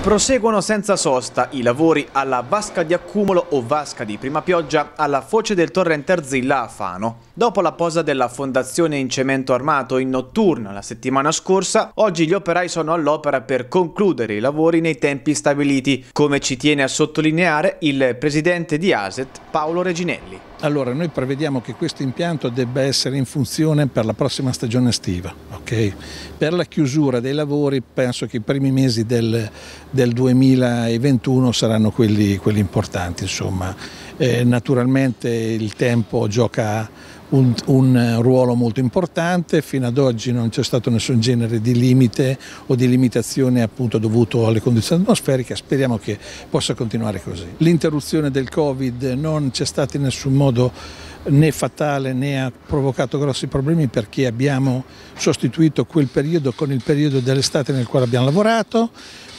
Proseguono senza sosta i lavori alla vasca di accumulo o vasca di prima pioggia alla foce del torrente Arzilla a Fano. Dopo la posa della fondazione in cemento armato in notturna la settimana scorsa, oggi gli operai sono all'opera per concludere i lavori nei tempi stabiliti, come ci tiene a sottolineare il presidente di ASET Paolo Reginelli. Allora, noi prevediamo che questo impianto debba essere in funzione per la prossima stagione estiva. Okay? Per la chiusura dei lavori penso che i primi mesi del, del 2021 saranno quelli, quelli importanti. Eh, naturalmente il tempo gioca un, un, eh, ruolo molto importante, fino ad oggi non c'è stato nessun genere di limite o di limitazione appunto dovuto alle condizioni atmosferiche, speriamo che possa continuare così. L'interruzione del Covid non c'è stata in nessun modo né fatale né ha provocato grossi problemi perché abbiamo sostituito quel periodo con il periodo dell'estate nel quale abbiamo lavorato,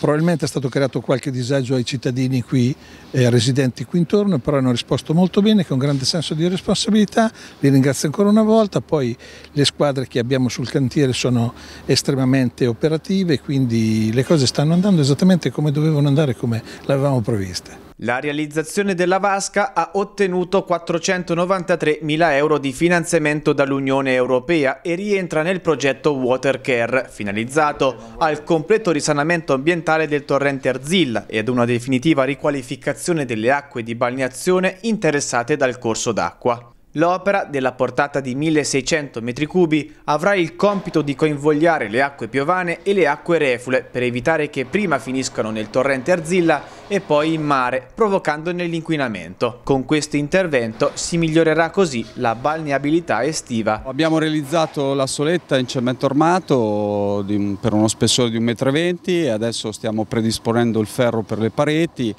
Probabilmente è stato creato qualche disagio ai cittadini qui, eh, residenti qui intorno, però hanno risposto molto bene, con grande senso di responsabilità. Vi ringrazio ancora una volta. Poi le squadre che abbiamo sul cantiere sono estremamente operative, quindi le cose stanno andando esattamente come dovevano andare, come l'avevamo previste. La realizzazione della vasca ha ottenuto 493.000 euro di finanziamento dall'Unione Europea e rientra nel progetto Watercare, finalizzato al completo risanamento ambientale del torrente Arzilla e ad una definitiva riqualificazione delle acque di balneazione interessate dal corso d'acqua. L'opera, della portata di 1600 m3, avrà il compito di coinvogliare le acque piovane e le acque refule per evitare che prima finiscano nel torrente Arzilla e poi in mare, provocandone l'inquinamento. Con questo intervento si migliorerà così la balneabilità estiva. Abbiamo realizzato la soletta in cemento armato per uno spessore di 1,20 m e adesso stiamo predisponendo il ferro per le pareti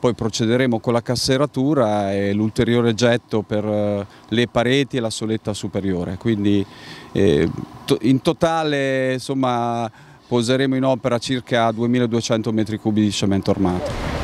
poi procederemo con la casseratura e l'ulteriore getto per eh, le pareti e la soletta superiore. Quindi eh, in totale insomma, poseremo in opera circa 2200 metri cubi di cemento armato.